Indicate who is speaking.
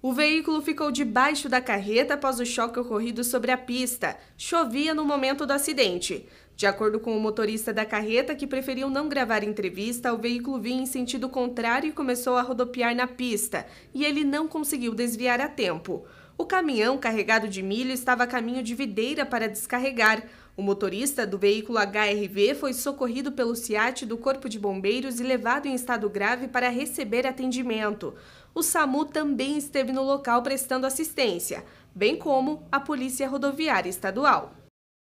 Speaker 1: O veículo ficou debaixo da carreta após o choque ocorrido sobre a pista. Chovia no momento do acidente. De acordo com o motorista da carreta, que preferiu não gravar entrevista, o veículo vinha em sentido contrário e começou a rodopiar na pista, e ele não conseguiu desviar a tempo. O caminhão carregado de milho estava a caminho de videira para descarregar. O motorista do veículo HRV foi socorrido pelo Ciat do Corpo de Bombeiros e levado em estado grave para receber atendimento. O SAMU também esteve no local prestando assistência, bem como a Polícia Rodoviária Estadual.